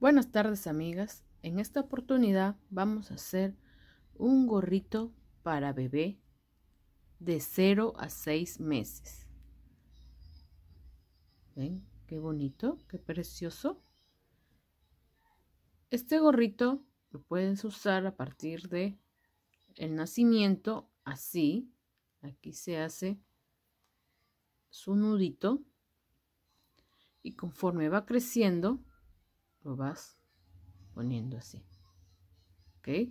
Buenas tardes amigas, en esta oportunidad vamos a hacer un gorrito para bebé de 0 a 6 meses. ¿Ven? Qué bonito, qué precioso. Este gorrito lo puedes usar a partir de el nacimiento así. Aquí se hace su nudito y conforme va creciendo lo vas poniendo así. ¿Ok?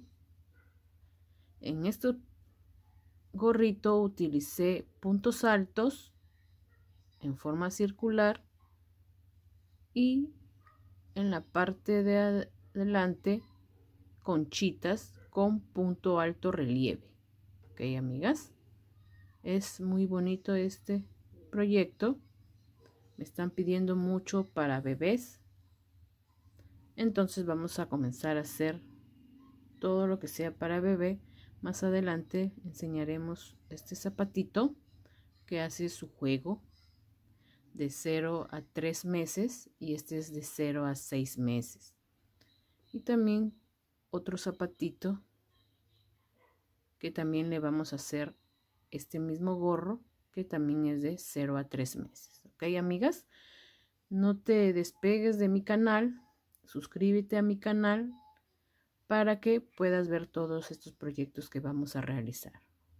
En este gorrito utilicé puntos altos en forma circular y en la parte de adelante conchitas con punto alto relieve. ¿Ok, amigas? Es muy bonito este proyecto. Me están pidiendo mucho para bebés entonces vamos a comenzar a hacer todo lo que sea para bebé. Más adelante enseñaremos este zapatito que hace su juego de 0 a 3 meses y este es de 0 a 6 meses. Y también otro zapatito que también le vamos a hacer este mismo gorro que también es de 0 a 3 meses. ¿Ok, amigas? No te despegues de mi canal suscríbete a mi canal para que puedas ver todos estos proyectos que vamos a realizar.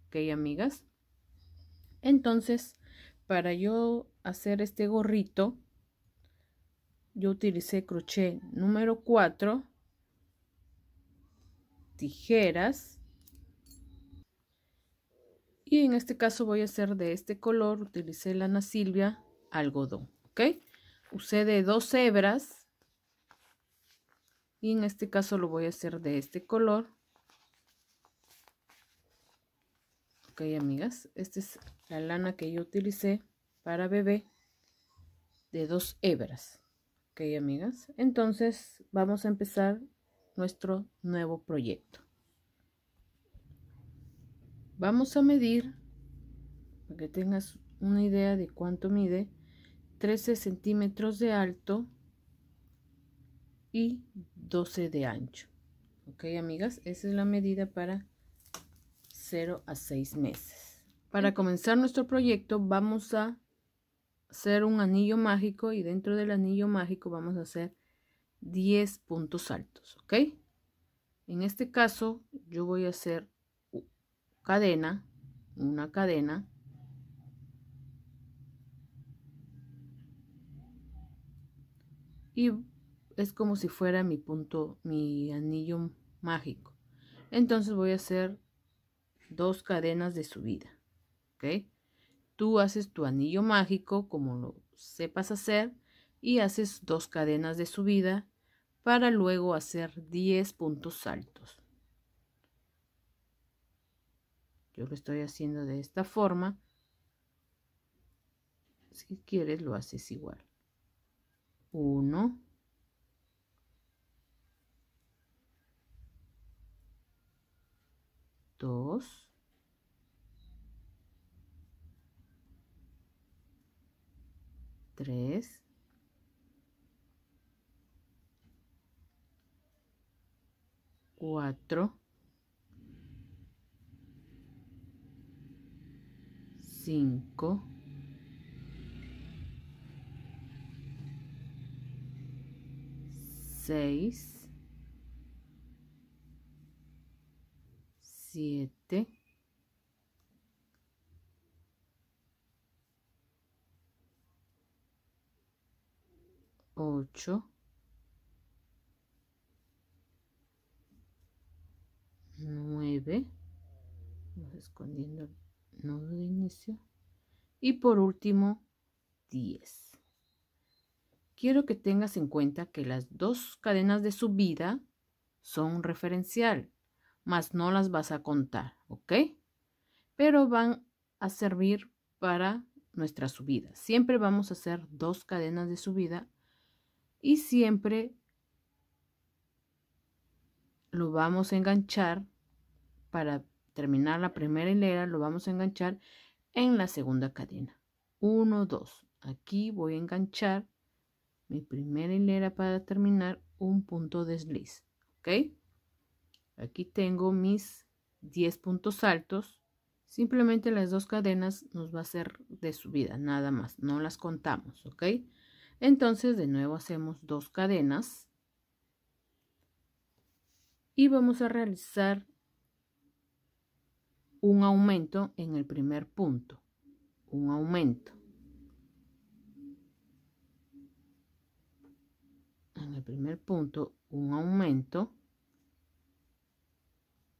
¿Ok, amigas? Entonces, para yo hacer este gorrito, yo utilicé crochet número 4, tijeras, y en este caso voy a hacer de este color, utilicé lana silvia, algodón, ¿ok? Usé de dos hebras y en este caso lo voy a hacer de este color ok amigas esta es la lana que yo utilicé para bebé de dos hebras ok amigas entonces vamos a empezar nuestro nuevo proyecto vamos a medir para que tengas una idea de cuánto mide 13 centímetros de alto y 12 de ancho. Ok, amigas, esa es la medida para 0 a 6 meses. Para comenzar nuestro proyecto vamos a hacer un anillo mágico y dentro del anillo mágico vamos a hacer 10 puntos altos, ¿ok? En este caso yo voy a hacer cadena, una cadena, y es como si fuera mi punto, mi anillo mágico. Entonces voy a hacer dos cadenas de subida. Tú haces tu anillo mágico como lo sepas hacer y haces dos cadenas de subida para luego hacer 10 puntos altos. Yo lo estoy haciendo de esta forma. Si quieres lo haces igual. 1 2, 3, 4, 5, 6, siete ocho nueve escondiendo el nodo de inicio y por último 10 quiero que tengas en cuenta que las dos cadenas de subida son referencial más no las vas a contar, ¿ok? Pero van a servir para nuestra subida. Siempre vamos a hacer dos cadenas de subida y siempre lo vamos a enganchar para terminar la primera hilera, lo vamos a enganchar en la segunda cadena. 1, 2. Aquí voy a enganchar mi primera hilera para terminar un punto desliz. ¿Ok? Aquí tengo mis 10 puntos altos. Simplemente las dos cadenas nos va a ser de subida, nada más. No las contamos, ¿ok? Entonces de nuevo hacemos dos cadenas. Y vamos a realizar un aumento en el primer punto. Un aumento. En el primer punto, un aumento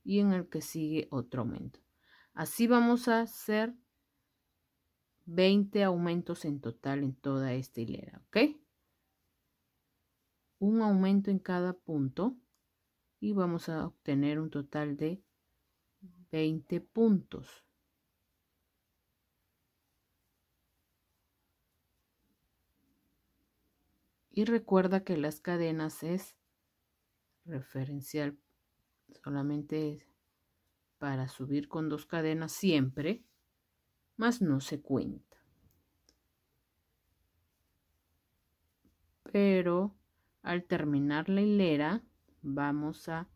y en el que sigue otro aumento. Así vamos a hacer 20 aumentos en total en toda esta hilera, ¿ok? Un aumento en cada punto y vamos a obtener un total de 20 puntos. Y recuerda que las cadenas es referencial solamente para subir con dos cadenas siempre, más no se cuenta. Pero al terminar la hilera vamos a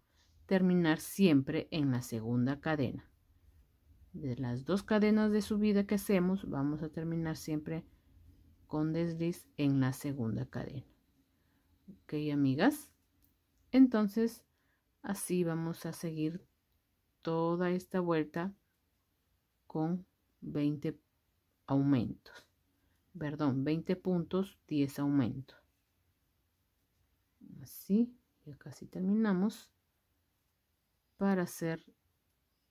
terminar siempre en la segunda cadena. De las dos cadenas de subida que hacemos vamos a terminar siempre con desliz en la segunda cadena. Ok amigas, entonces Así vamos a seguir toda esta vuelta con 20 aumentos. Perdón, 20 puntos, 10 aumentos. Así, ya casi terminamos para hacer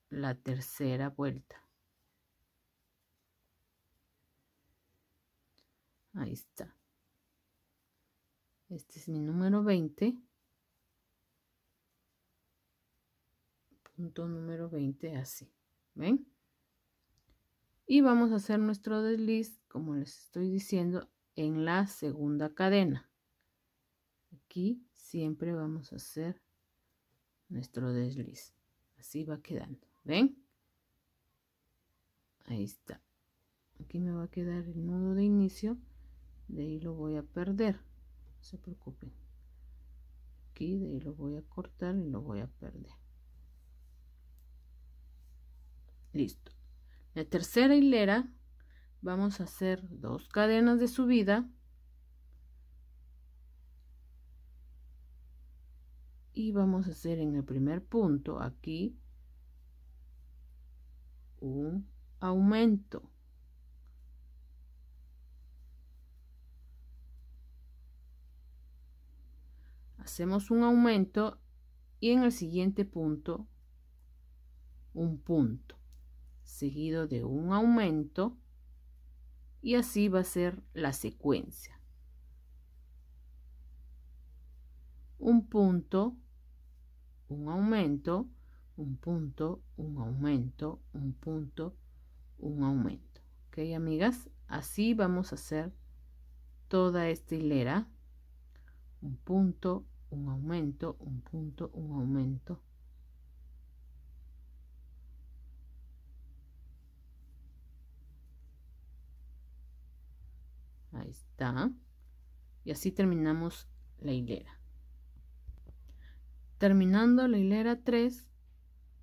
la tercera vuelta. Ahí está. Este es mi número 20. punto número 20 así. ¿Ven? Y vamos a hacer nuestro desliz, como les estoy diciendo, en la segunda cadena. Aquí siempre vamos a hacer nuestro desliz. Así va quedando. ¿Ven? Ahí está. Aquí me va a quedar el nudo de inicio. De ahí lo voy a perder. No se preocupen. Aquí de ahí lo voy a cortar y lo voy a perder. Listo. La tercera hilera vamos a hacer dos cadenas de subida y vamos a hacer en el primer punto aquí un aumento hacemos un aumento y en el siguiente punto un punto seguido de un aumento y así va a ser la secuencia. Un punto, un aumento, un punto, un aumento, un punto, un aumento. ¿Ok, amigas? Así vamos a hacer toda esta hilera. Un punto, un aumento, un punto, un aumento está. Y así terminamos la hilera. Terminando la hilera 3,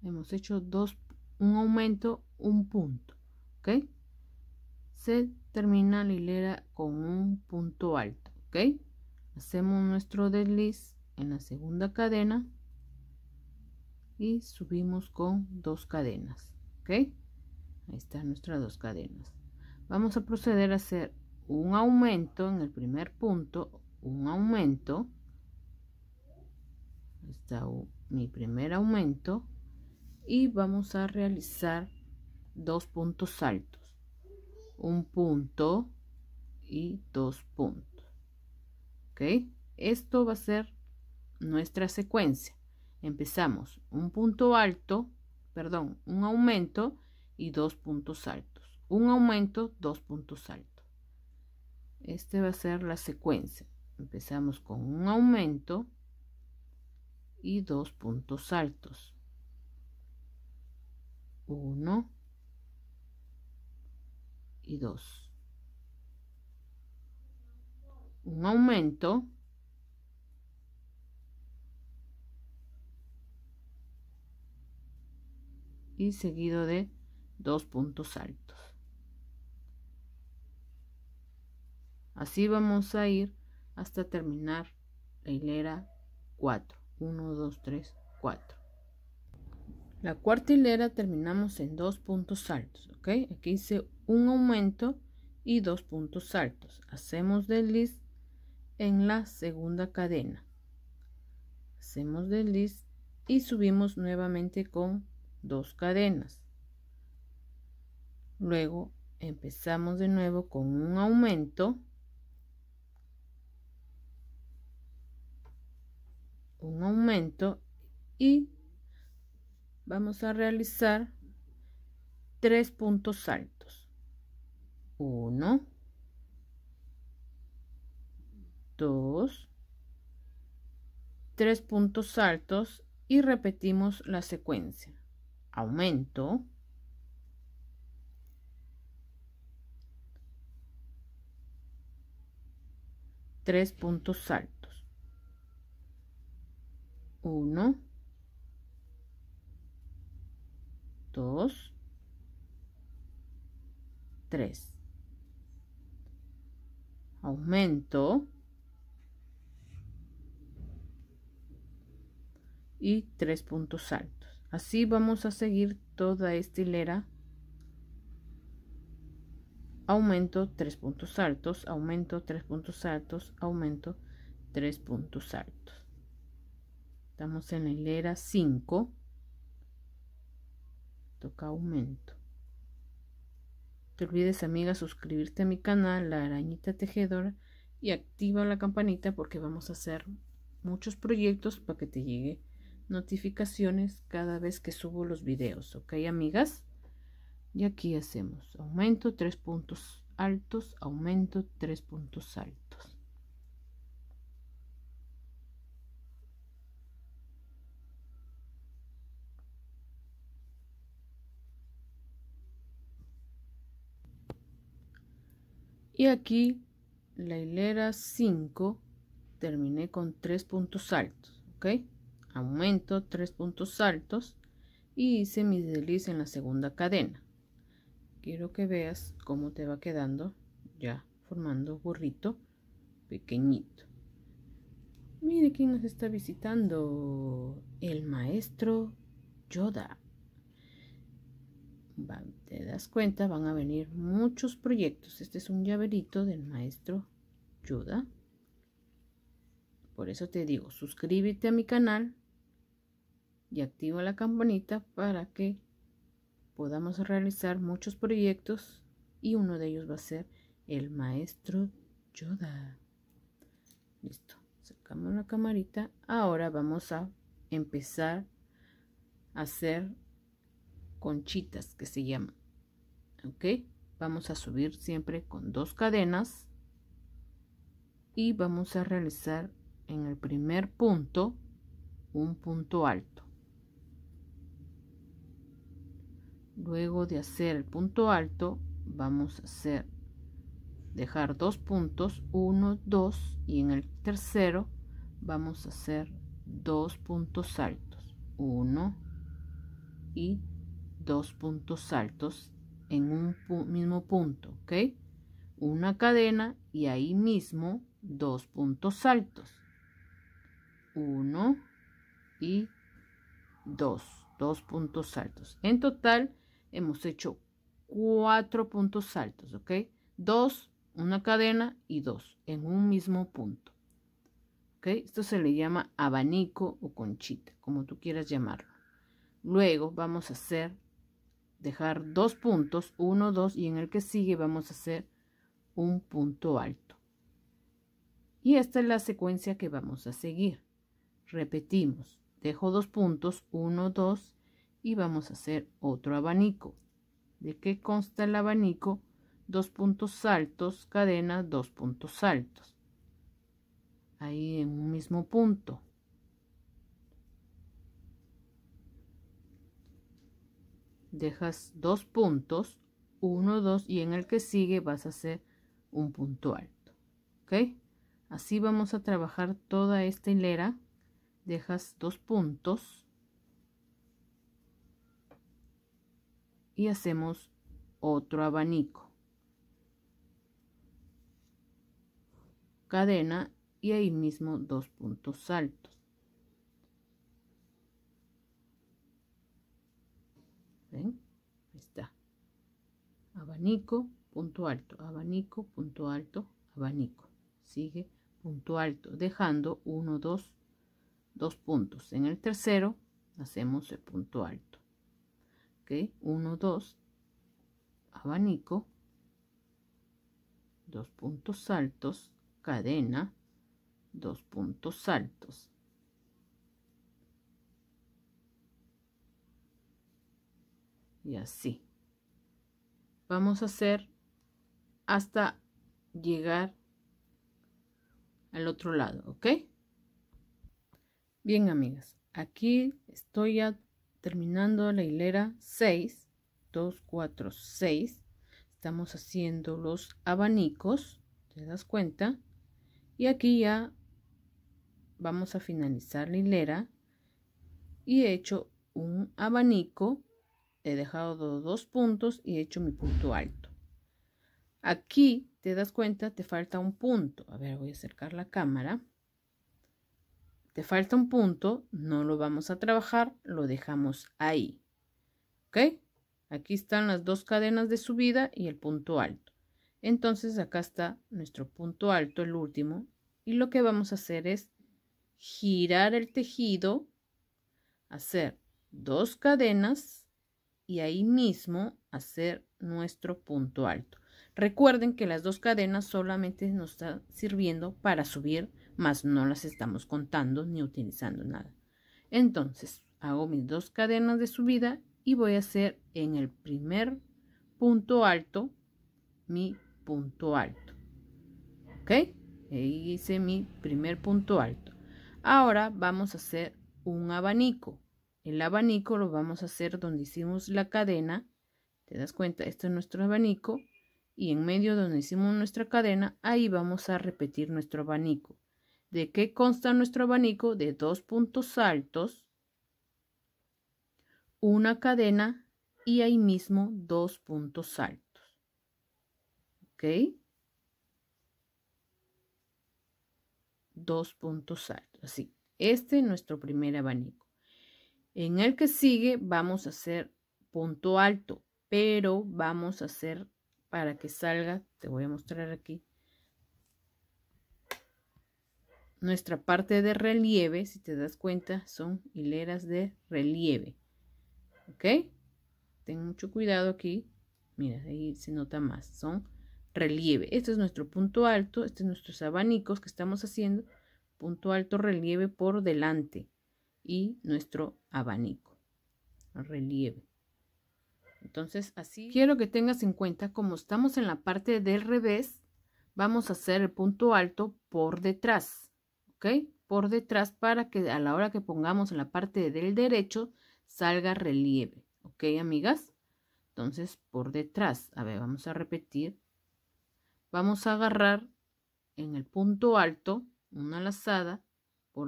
hemos hecho dos, un aumento, un punto. ¿Ok? Se termina la hilera con un punto alto. ¿Ok? Hacemos nuestro desliz en la segunda cadena y subimos con dos cadenas. ¿Ok? Ahí están nuestras dos cadenas. Vamos a proceder a hacer un aumento en el primer punto, un aumento, está mi primer aumento, y vamos a realizar dos puntos altos, un punto y dos puntos. ¿Ok? Esto va a ser nuestra secuencia. Empezamos un punto alto, perdón, un aumento y dos puntos altos. Un aumento, dos puntos altos. Este va a ser la secuencia. Empezamos con un aumento y dos puntos altos. Uno y dos. Un aumento. Y seguido de dos puntos altos. Así vamos a ir hasta terminar la hilera 4. 1, 2, 3, 4. La cuarta hilera terminamos en dos puntos altos, Aquí hice un aumento y dos puntos altos. Hacemos desliz en la segunda cadena. Hacemos desliz y subimos nuevamente con dos cadenas. Luego empezamos de nuevo con un aumento un aumento y vamos a realizar tres puntos altos. Uno, dos, tres puntos altos y repetimos la secuencia. Aumento. Tres puntos altos. 1, 2, 3. Aumento. Y tres puntos altos. Así vamos a seguir toda esta hilera. Aumento, tres puntos altos, aumento, tres puntos altos, aumento, tres puntos altos. Estamos en la hilera 5. Toca aumento. Te olvides, amiga, suscribirte a mi canal, La Arañita Tejedora, y activa la campanita porque vamos a hacer muchos proyectos para que te llegue notificaciones cada vez que subo los videos, ¿ok, amigas? Y aquí hacemos aumento, tres puntos altos, aumento, tres puntos altos. Y aquí la hilera 5 terminé con 3 puntos altos, ¿ok? Aumento 3 puntos altos y hice mi desliz en la segunda cadena. Quiero que veas cómo te va quedando ya formando burrito pequeñito. Mire quién nos está visitando, el maestro Yoda te das cuenta, van a venir muchos proyectos. Este es un llaverito del maestro Yoda. Por eso te digo, suscríbete a mi canal y activa la campanita para que podamos realizar muchos proyectos y uno de ellos va a ser el maestro Yoda. Listo, sacamos la camarita. Ahora vamos a empezar a hacer conchitas que se llaman ok vamos a subir siempre con dos cadenas y vamos a realizar en el primer punto un punto alto luego de hacer el punto alto vamos a hacer dejar dos puntos uno dos y en el tercero vamos a hacer dos puntos altos uno y dos puntos altos en un mismo punto, ¿ok? Una cadena y ahí mismo dos puntos altos. Uno y dos, dos puntos altos. En total hemos hecho cuatro puntos altos, ¿ok? Dos, una cadena y dos en un mismo punto. ¿Ok? Esto se le llama abanico o conchita, como tú quieras llamarlo. Luego vamos a hacer dejar dos puntos, uno, dos, y en el que sigue vamos a hacer un punto alto. Y esta es la secuencia que vamos a seguir. Repetimos, dejo dos puntos, uno, dos, y vamos a hacer otro abanico. ¿De qué consta el abanico? Dos puntos altos, cadena, dos puntos altos. Ahí en un mismo punto. dejas dos puntos, uno, dos, y en el que sigue vas a hacer un punto alto. Así vamos a trabajar toda esta hilera. Dejas dos puntos. Y hacemos otro abanico. Cadena y ahí mismo dos puntos altos. abanico, punto alto, abanico, punto alto, abanico. Sigue punto alto, dejando uno dos dos puntos. En el tercero hacemos el punto alto. uno dos abanico, dos puntos altos, cadena, dos puntos altos. Y así. Vamos a hacer hasta llegar al otro lado, ¿ok? Bien, amigas, aquí estoy terminando la hilera 6, 2, 4, 6. Estamos haciendo los abanicos, ¿te das cuenta? Y aquí ya vamos a finalizar la hilera y he hecho un abanico he dejado dos puntos y he hecho mi punto alto. Aquí te das cuenta, te falta un punto. A ver, voy a acercar la cámara. Te falta un punto, no lo vamos a trabajar, lo dejamos ahí. ¿Ok? Aquí están las dos cadenas de subida y el punto alto. Entonces acá está nuestro punto alto, el último. Y lo que vamos a hacer es girar el tejido, hacer dos cadenas y ahí mismo hacer nuestro punto alto. Recuerden que las dos cadenas solamente nos están sirviendo para subir, más no las estamos contando ni utilizando nada. Entonces, hago mis dos cadenas de subida y voy a hacer en el primer punto alto mi punto alto. ¿Ok? Ahí hice mi primer punto alto. Ahora vamos a hacer un abanico. El abanico lo vamos a hacer donde hicimos la cadena. ¿Te das cuenta? Este es nuestro abanico. Y en medio donde hicimos nuestra cadena, ahí vamos a repetir nuestro abanico. ¿De qué consta nuestro abanico? De dos puntos altos, una cadena y ahí mismo dos puntos altos. ¿Ok? Dos puntos altos. Así. Este es nuestro primer abanico. En el que sigue vamos a hacer punto alto, pero vamos a hacer para que salga, te voy a mostrar aquí, nuestra parte de relieve, si te das cuenta, son hileras de relieve. ¿Ok? Ten mucho cuidado aquí. Mira, ahí se nota más. Son relieve. Este es nuestro punto alto. Este es nuestros abanicos que estamos haciendo. Punto alto, relieve por delante y nuestro abanico, relieve. Entonces así quiero que tengas en cuenta como estamos en la parte del revés, vamos a hacer el punto alto por detrás, ¿ok? Por detrás para que a la hora que pongamos en la parte del derecho salga relieve, ¿ok amigas? Entonces por detrás, a ver, vamos a repetir. Vamos a agarrar en el punto alto una lazada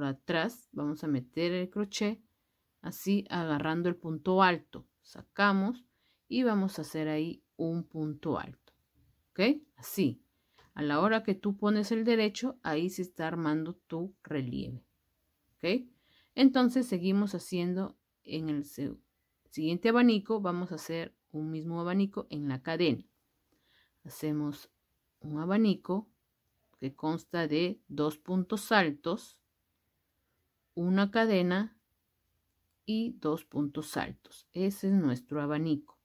atrás vamos a meter el crochet así agarrando el punto alto sacamos y vamos a hacer ahí un punto alto ok así a la hora que tú pones el derecho ahí se está armando tu relieve ok entonces seguimos haciendo en el siguiente abanico vamos a hacer un mismo abanico en la cadena hacemos un abanico que consta de dos puntos altos una cadena y dos puntos altos. Ese es nuestro abanico.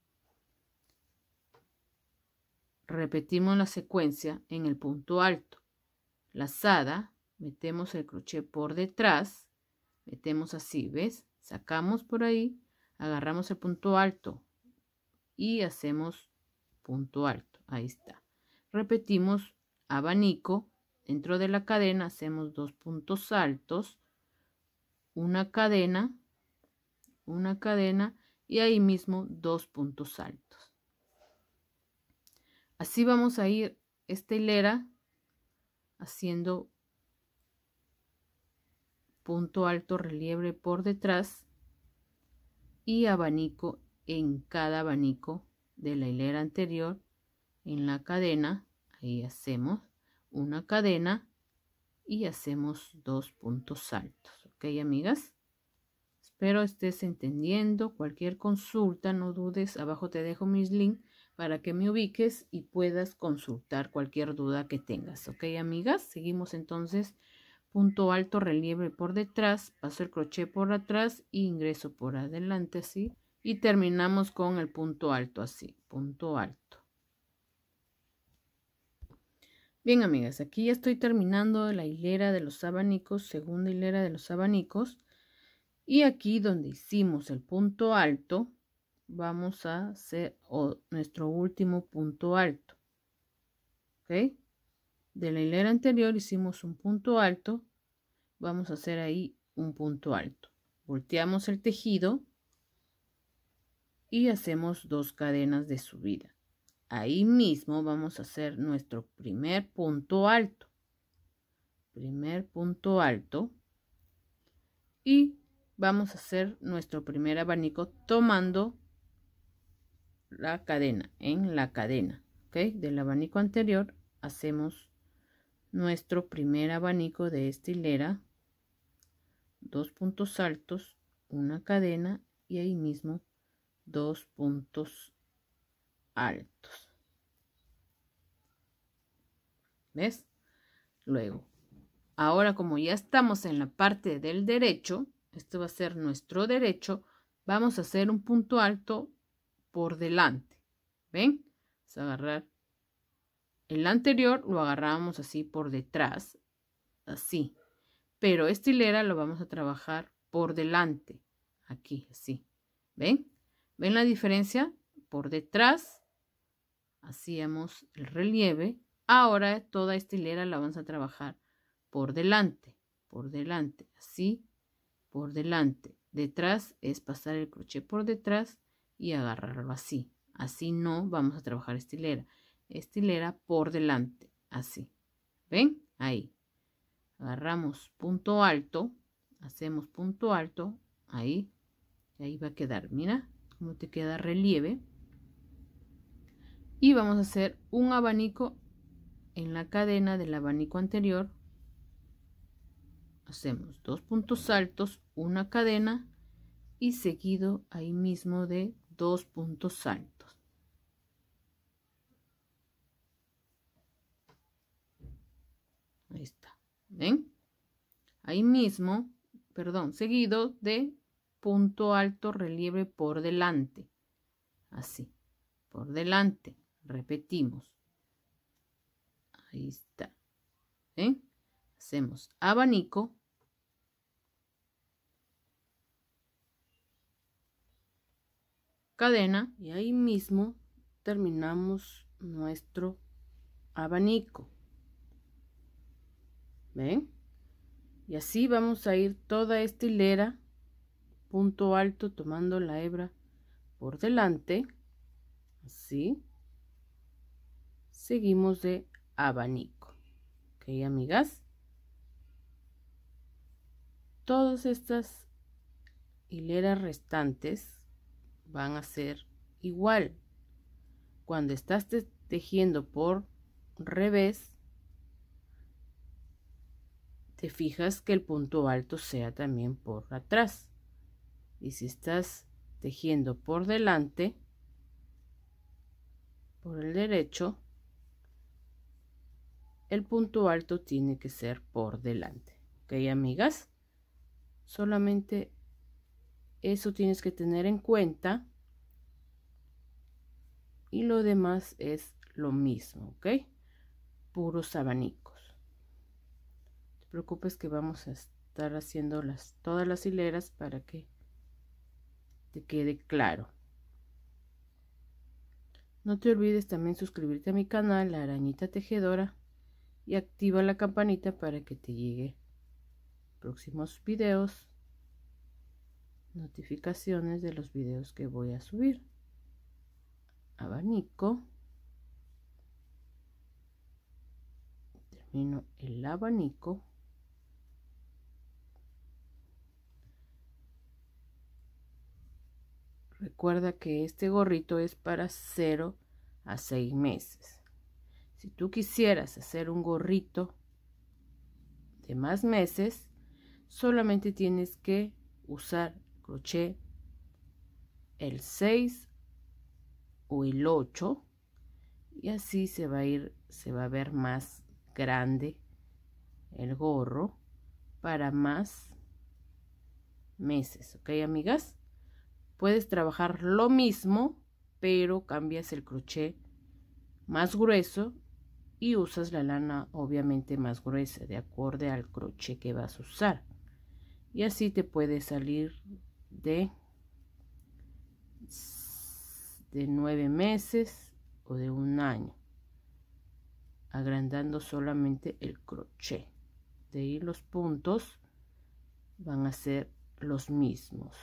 Repetimos la secuencia en el punto alto. Lazada, metemos el crochet por detrás, metemos así, ¿ves? Sacamos por ahí, agarramos el punto alto y hacemos punto alto. Ahí está. Repetimos abanico, dentro de la cadena hacemos dos puntos altos, una cadena, una cadena y ahí mismo dos puntos altos. Así vamos a ir esta hilera haciendo punto alto relieve por detrás y abanico en cada abanico de la hilera anterior en la cadena ahí hacemos una cadena y hacemos dos puntos altos Ok, amigas. Espero estés entendiendo. Cualquier consulta, no dudes. Abajo te dejo mis links para que me ubiques y puedas consultar cualquier duda que tengas. Ok, amigas. Seguimos entonces. Punto alto, relieve por detrás, paso el crochet por atrás e ingreso por adelante así. Y terminamos con el punto alto así. Punto alto. Bien, amigas, aquí ya estoy terminando la hilera de los abanicos, segunda hilera de los abanicos. Y aquí donde hicimos el punto alto, vamos a hacer nuestro último punto alto. De la hilera anterior hicimos un punto alto, vamos a hacer ahí un punto alto. Volteamos el tejido y hacemos dos cadenas de subida. Ahí mismo vamos a hacer nuestro primer punto alto. Primer punto alto. Y vamos a hacer nuestro primer abanico tomando la cadena, en la cadena, Del abanico anterior hacemos nuestro primer abanico de esta hilera, dos puntos altos, una cadena y ahí mismo dos puntos altos. ¿Ves? Luego, ahora como ya estamos en la parte del derecho, esto va a ser nuestro derecho, vamos a hacer un punto alto por delante. ¿Ven? Vamos a agarrar el anterior, lo agarramos así por detrás, así. Pero esta hilera lo vamos a trabajar por delante, aquí, así. ¿Ven? ¿Ven la diferencia? Por detrás hacíamos el relieve, ahora toda esta hilera la vamos a trabajar por delante, por delante, así, por delante. Detrás es pasar el crochet por detrás y agarrarlo así. Así no vamos a trabajar estilera, estilera por delante, así. ¿Ven? Ahí. Agarramos punto alto, hacemos punto alto, ahí. Y ahí va a quedar, mira cómo te queda relieve y vamos a hacer un abanico en la cadena del abanico anterior hacemos dos puntos altos una cadena y seguido ahí mismo de dos puntos altos ahí está ven ahí mismo perdón seguido de punto alto relieve por delante así por delante Repetimos. Ahí está. Hacemos abanico. Cadena. Y ahí mismo terminamos nuestro abanico. ¿Ven? Y así vamos a ir toda esta hilera, punto alto, tomando la hebra por delante, así, seguimos de abanico. ¿Ok, amigas? Todas estas hileras restantes van a ser igual. Cuando estás tejiendo por revés, te fijas que el punto alto sea también por atrás. Y si estás tejiendo por delante, por el derecho, el punto alto tiene que ser por delante. ¿Ok, amigas? Solamente eso tienes que tener en cuenta. Y lo demás es lo mismo, ¿ok? Puros abanicos. No te preocupes que vamos a estar haciendo las, todas las hileras para que te quede claro. No te olvides también suscribirte a mi canal, La Arañita Tejedora, y activa la campanita para que te llegue próximos videos, notificaciones de los videos que voy a subir. Abanico. Termino el abanico. Recuerda que este gorrito es para 0 a 6 meses. Si tú quisieras hacer un gorrito de más meses, solamente tienes que usar crochet el 6 o el 8 y así se va a ir, se va a ver más grande el gorro para más meses, ¿ok amigas? Puedes trabajar lo mismo, pero cambias el crochet más grueso y usas la lana obviamente más gruesa de acorde al crochet que vas a usar y así te puede salir de de nueve meses o de un año agrandando solamente el crochet de ahí los puntos van a ser los mismos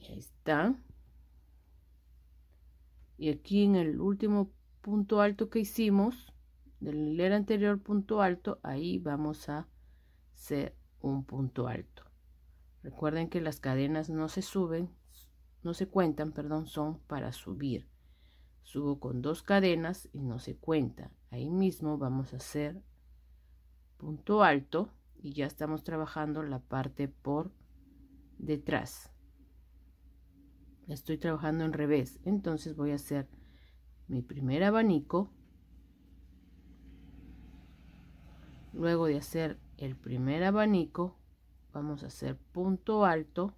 ahí está y aquí en el último punto alto que hicimos del hilera anterior punto alto ahí vamos a hacer un punto alto recuerden que las cadenas no se suben no se cuentan perdón son para subir subo con dos cadenas y no se cuenta ahí mismo vamos a hacer punto alto y ya estamos trabajando la parte por detrás estoy trabajando en revés entonces voy a hacer mi primer abanico luego de hacer el primer abanico vamos a hacer punto alto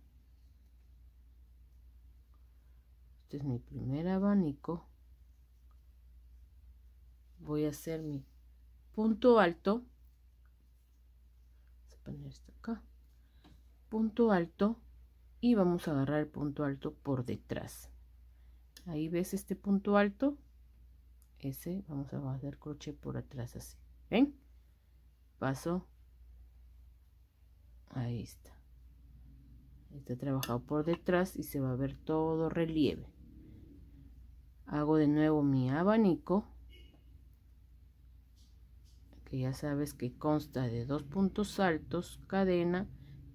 este es mi primer abanico voy a hacer mi punto alto voy a esto acá punto alto y vamos a agarrar el punto alto por detrás ahí ves este punto alto ese vamos a hacer crochet por atrás así ven paso ahí está está trabajado por detrás y se va a ver todo relieve hago de nuevo mi abanico que ya sabes que consta de dos puntos altos cadena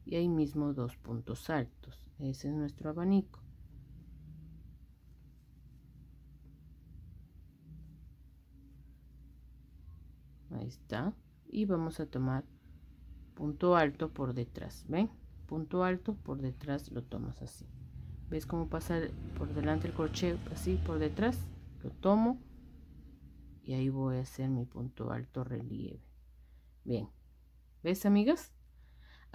y ahí mismo dos puntos altos. Ese es nuestro abanico. Ahí está. Y vamos a tomar punto alto por detrás. ¿Ven? Punto alto por detrás lo tomas así. ¿Ves cómo pasa por delante el crochet? Así por detrás lo tomo y ahí voy a hacer mi punto alto relieve. Bien. ¿Ves, amigas?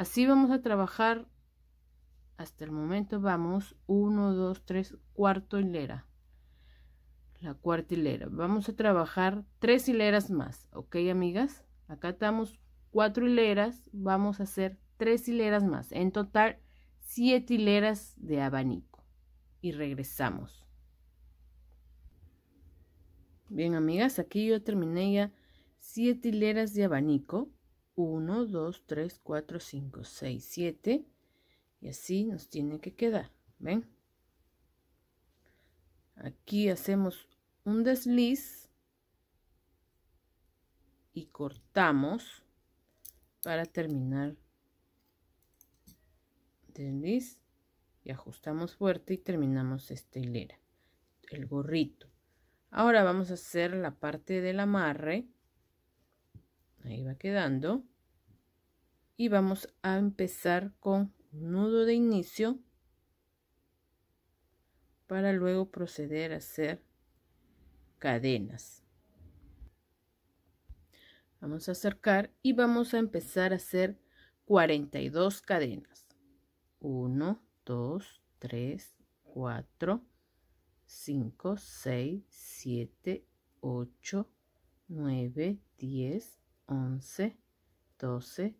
Así vamos a trabajar, hasta el momento vamos 1, 2, 3, cuarto hilera. La cuarta hilera. Vamos a trabajar tres hileras más, ¿ok amigas? Acá estamos cuatro hileras, vamos a hacer tres hileras más. En total, siete hileras de abanico. Y regresamos. Bien amigas, aquí yo terminé ya siete hileras de abanico. 1, 2, 3, 4, 5, 6, 7. Y así nos tiene que quedar. ¿Ven? Aquí hacemos un desliz y cortamos para terminar desliz y ajustamos fuerte y terminamos esta hilera el gorrito ahora vamos a hacer la parte del amarre ahí va quedando y vamos a empezar con un nudo de inicio para luego proceder a hacer cadenas vamos a acercar y vamos a empezar a hacer 42 cadenas 1 2 3 4 5 6 7 8 9 10 11 12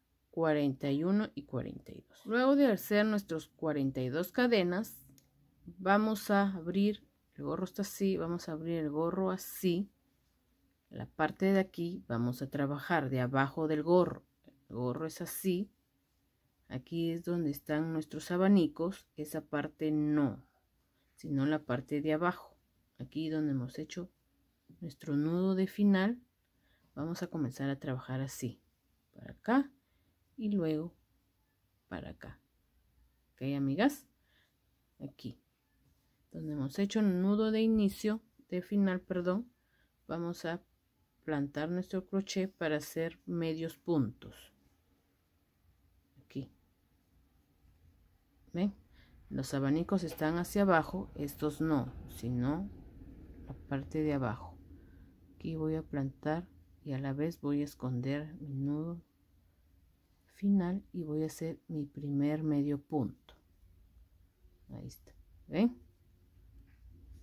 41 y 42. Luego de hacer nuestros 42 cadenas, vamos a abrir, el gorro está así, vamos a abrir el gorro así. La parte de aquí vamos a trabajar de abajo del gorro. El gorro es así. Aquí es donde están nuestros abanicos. Esa parte no, sino la parte de abajo. Aquí donde hemos hecho nuestro nudo de final, vamos a comenzar a trabajar así. Para acá y luego para acá. Ok, amigas, aquí. Donde hemos hecho un nudo de inicio, de final, perdón, vamos a plantar nuestro crochet para hacer medios puntos. Aquí. ¿Ven? Los abanicos están hacia abajo, estos no, sino la parte de abajo. Aquí voy a plantar y a la vez voy a esconder mi nudo final y voy a hacer mi primer medio punto ahí está ven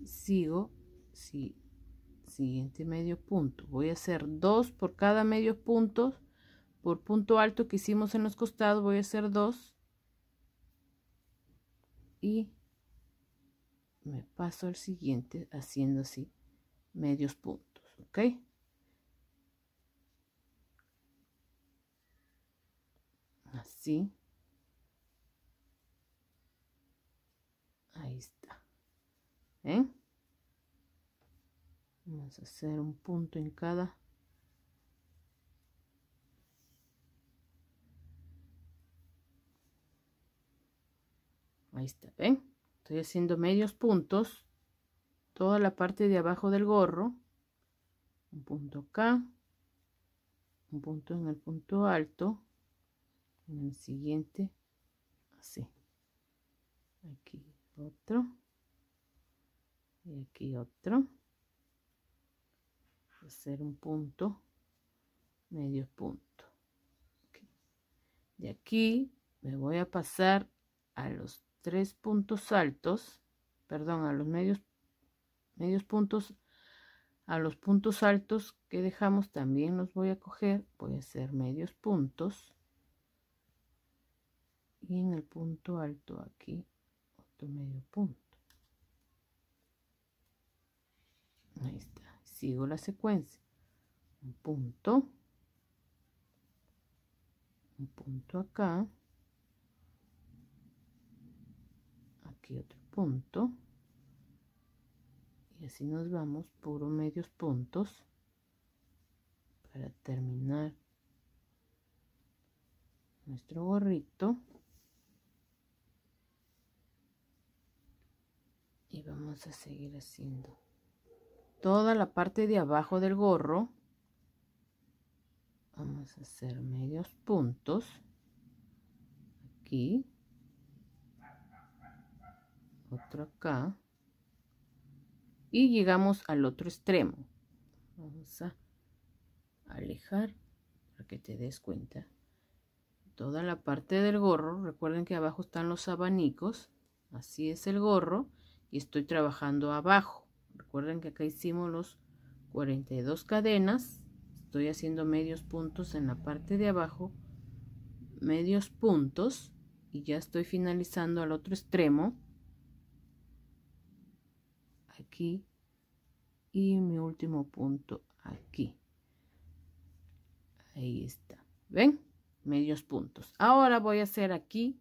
sigo siguiente medio punto voy a hacer dos por cada medio punto por punto alto que hicimos en los costados voy a hacer dos y me paso al siguiente haciendo así medios puntos ok Así. Ahí está. ¿Eh? Vamos a hacer un punto en cada. Ahí está, ¿ven? Estoy haciendo medios puntos. Toda la parte de abajo del gorro. Un punto acá. Un punto en el punto alto en el siguiente así aquí otro y aquí otro hacer un punto medio punto y de aquí me voy a pasar a los tres puntos altos perdón a los medios medios puntos a los puntos altos que dejamos también los voy a coger voy a hacer medios puntos y en el punto alto aquí otro medio punto ahí está sigo la secuencia un punto un punto acá aquí otro punto y así nos vamos por medios puntos para terminar nuestro gorrito y vamos a seguir haciendo toda la parte de abajo del gorro vamos a hacer medios puntos aquí otro acá y llegamos al otro extremo vamos a alejar para que te des cuenta toda la parte del gorro recuerden que abajo están los abanicos así es el gorro y estoy trabajando abajo. Recuerden que acá hicimos los 42 cadenas. Estoy haciendo medios puntos en la parte de abajo, medios puntos y ya estoy finalizando al otro extremo. Aquí y mi último punto aquí. Ahí está. ¿Ven? Medios puntos. Ahora voy a hacer aquí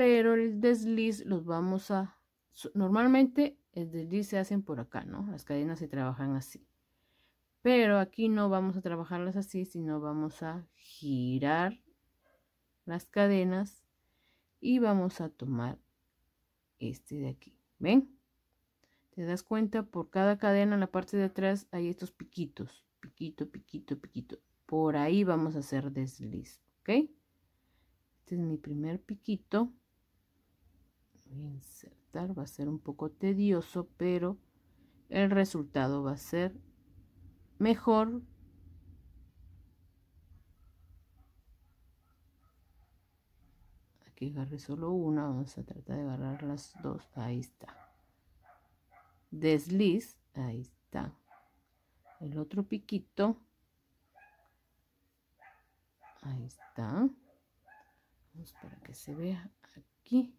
pero el desliz los vamos a... Normalmente el desliz se hacen por acá, ¿no? Las cadenas se trabajan así. Pero aquí no vamos a trabajarlas así, sino vamos a girar las cadenas y vamos a tomar este de aquí. ¿Ven? Te das cuenta, por cada cadena en la parte de atrás hay estos piquitos. Piquito, piquito, piquito. Por ahí vamos a hacer desliz, ¿ok? Este es mi primer piquito insertar, va a ser un poco tedioso, pero el resultado va a ser mejor aquí agarré solo una vamos a tratar de agarrar las dos ahí está desliz ahí está el otro piquito ahí está vamos para que se vea aquí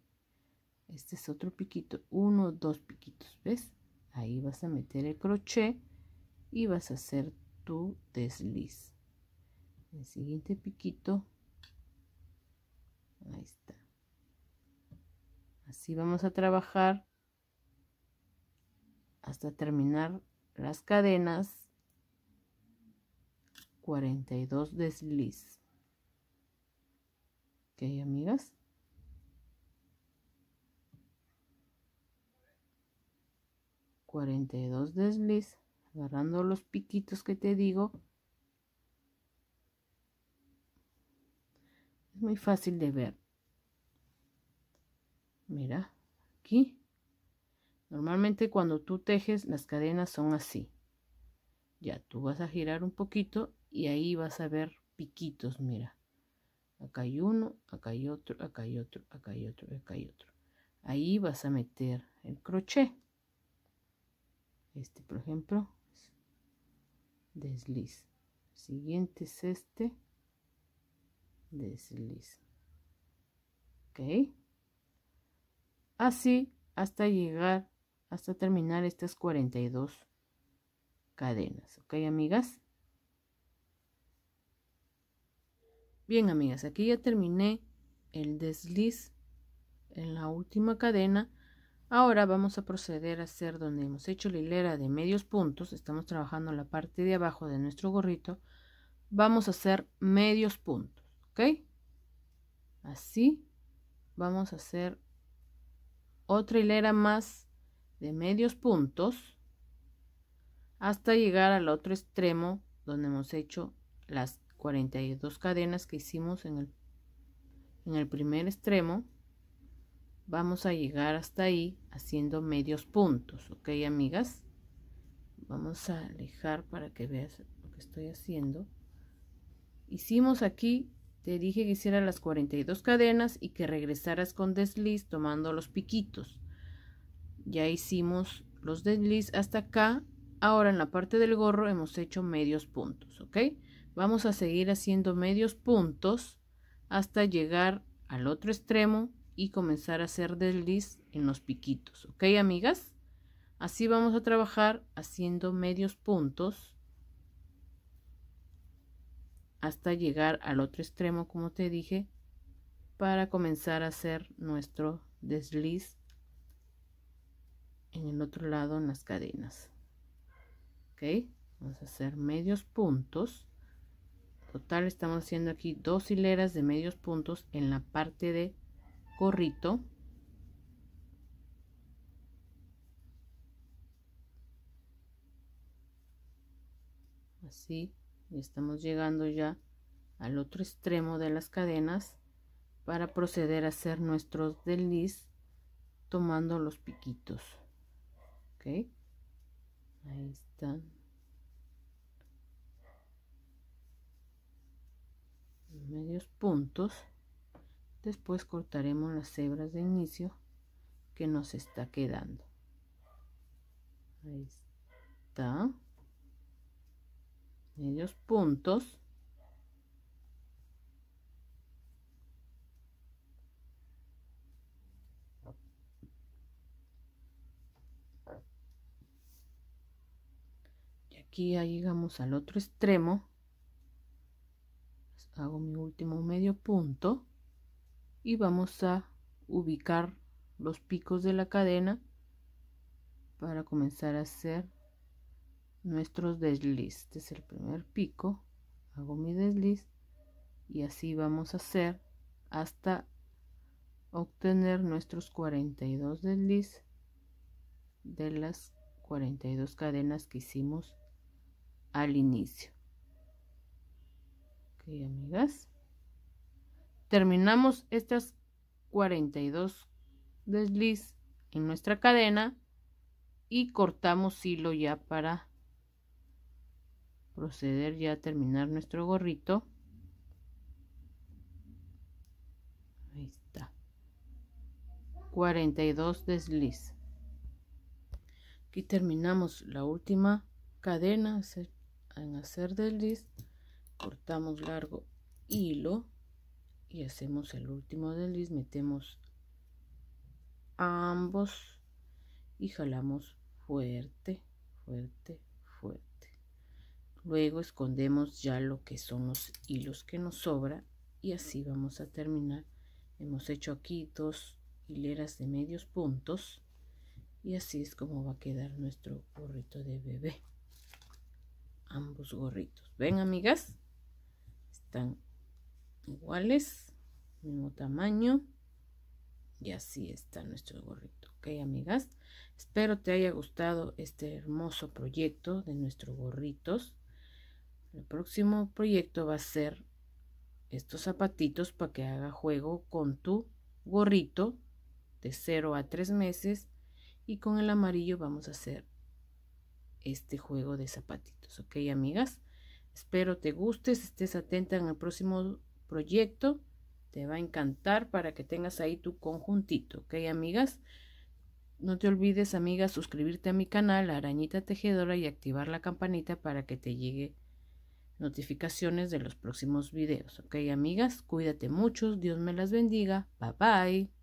este es otro piquito uno dos piquitos ves ahí vas a meter el crochet y vas a hacer tu desliz el siguiente piquito ahí está así vamos a trabajar hasta terminar las cadenas 42 desliz ok amigas 42 desliz, agarrando los piquitos que te digo. Es muy fácil de ver. Mira, aquí. Normalmente cuando tú tejes las cadenas son así. Ya, tú vas a girar un poquito y ahí vas a ver piquitos, mira. Acá hay uno, acá hay otro, acá hay otro, acá hay otro, acá hay otro. Ahí vas a meter el crochet este por ejemplo desliz siguiente es este desliz ok así hasta llegar hasta terminar estas 42 cadenas ok amigas bien amigas aquí ya terminé el desliz en la última cadena Ahora vamos a proceder a hacer donde hemos hecho la hilera de medios puntos, estamos trabajando la parte de abajo de nuestro gorrito, vamos a hacer medios puntos, ¿ok? Así vamos a hacer otra hilera más de medios puntos hasta llegar al otro extremo donde hemos hecho las 42 cadenas que hicimos en el, en el primer extremo vamos a llegar hasta ahí haciendo medios puntos, ¿ok, amigas? Vamos a alejar para que veas lo que estoy haciendo. Hicimos aquí, te dije que hiciera las 42 cadenas y que regresaras con desliz tomando los piquitos. Ya hicimos los desliz hasta acá. Ahora en la parte del gorro hemos hecho medios puntos, ¿ok? Vamos a seguir haciendo medios puntos hasta llegar al otro extremo y comenzar a hacer desliz en los piquitos. ¿Ok, amigas? Así vamos a trabajar haciendo medios puntos hasta llegar al otro extremo, como te dije, para comenzar a hacer nuestro desliz en el otro lado en las cadenas. ¿Ok? Vamos a hacer medios puntos. Total, estamos haciendo aquí dos hileras de medios puntos en la parte de gorrito así y estamos llegando ya al otro extremo de las cadenas para proceder a hacer nuestros delis tomando los piquitos ok ahí están medios puntos Después cortaremos las hebras de inicio que nos está quedando. Ahí está. Medios puntos. Y aquí ya llegamos al otro extremo. Hago mi último medio punto y vamos a ubicar los picos de la cadena para comenzar a hacer nuestros desliz este es el primer pico hago mi desliz y así vamos a hacer hasta obtener nuestros 42 desliz de las 42 cadenas que hicimos al inicio ok amigas Terminamos estas 42 desliz en nuestra cadena y cortamos hilo ya para proceder ya a terminar nuestro gorrito. Ahí está. 42 desliz. Aquí terminamos la última cadena en hacer desliz. Cortamos largo hilo y hacemos el último desliz metemos ambos y jalamos fuerte fuerte fuerte luego escondemos ya lo que son los hilos que nos sobra y así vamos a terminar hemos hecho aquí dos hileras de medios puntos y así es como va a quedar nuestro gorrito de bebé ambos gorritos ven amigas están iguales, mismo tamaño. Y así está nuestro gorrito. Ok, amigas. Espero te haya gustado este hermoso proyecto de nuestros gorritos. El próximo proyecto va a ser estos zapatitos para que haga juego con tu gorrito de 0 a 3 meses. Y con el amarillo vamos a hacer este juego de zapatitos. Ok, amigas. Espero te gustes, estés atenta en el próximo proyecto. Te va a encantar para que tengas ahí tu conjuntito, ¿ok, amigas? No te olvides, amigas, suscribirte a mi canal Arañita Tejedora y activar la campanita para que te llegue notificaciones de los próximos videos. Ok, amigas, cuídate mucho, Dios me las bendiga, bye bye.